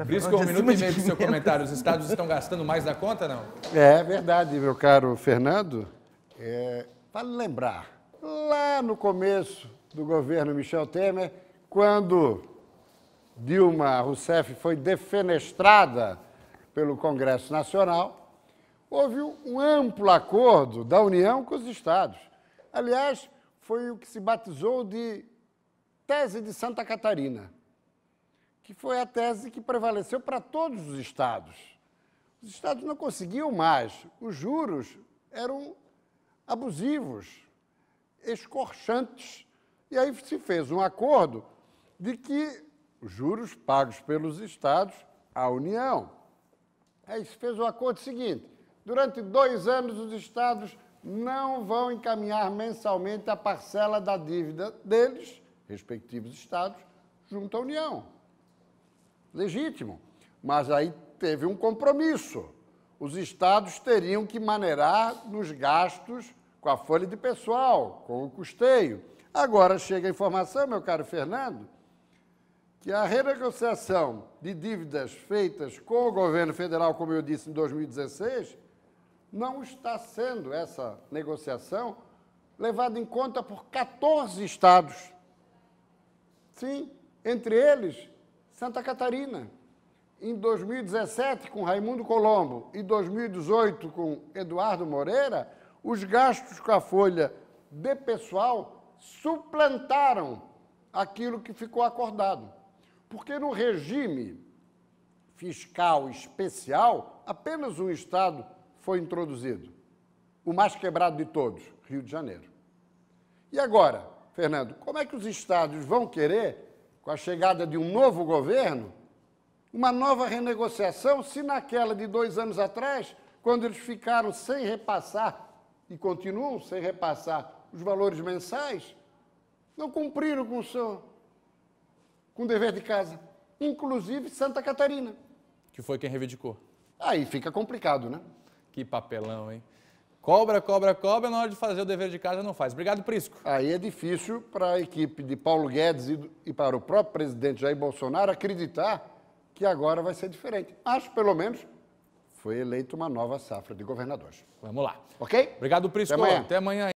Tá Por isso um minuto e meio do seu comentário, os estados estão gastando mais da conta, não? É verdade, meu caro Fernando. É, vale lembrar, lá no começo do governo Michel Temer, quando Dilma Rousseff foi defenestrada pelo Congresso Nacional, houve um amplo acordo da União com os estados. Aliás, foi o que se batizou de Tese de Santa Catarina que foi a tese que prevaleceu para todos os estados. Os estados não conseguiam mais, os juros eram abusivos, escorchantes. E aí se fez um acordo de que os juros pagos pelos estados à União. Aí se fez o um acordo seguinte: durante dois anos, os estados não vão encaminhar mensalmente a parcela da dívida deles, respectivos estados, junto à União legítimo. Mas aí teve um compromisso. Os estados teriam que maneirar nos gastos com a folha de pessoal, com o custeio. Agora chega a informação, meu caro Fernando, que a renegociação de dívidas feitas com o governo federal, como eu disse, em 2016, não está sendo essa negociação levada em conta por 14 estados. Sim, entre eles Santa Catarina. Em 2017, com Raimundo Colombo, e 2018, com Eduardo Moreira, os gastos com a folha de pessoal suplantaram aquilo que ficou acordado. Porque no regime fiscal especial, apenas um Estado foi introduzido. O mais quebrado de todos, Rio de Janeiro. E agora, Fernando, como é que os Estados vão querer com a chegada de um novo governo, uma nova renegociação, se naquela de dois anos atrás, quando eles ficaram sem repassar, e continuam sem repassar os valores mensais, não cumpriram com o seu com o dever de casa, inclusive Santa Catarina. Que foi quem reivindicou. Aí fica complicado, né? Que papelão, hein? Cobra, cobra, cobra, na hora de fazer o dever de casa não faz. Obrigado, Prisco. Aí é difícil para a equipe de Paulo Guedes e, para o próprio presidente Jair Bolsonaro acreditar que agora vai ser diferente. Acho, pelo menos, foi eleita uma nova safra de governadores. Vamos lá. Ok? Obrigado, Prisco. Até amanhã. Até amanhã.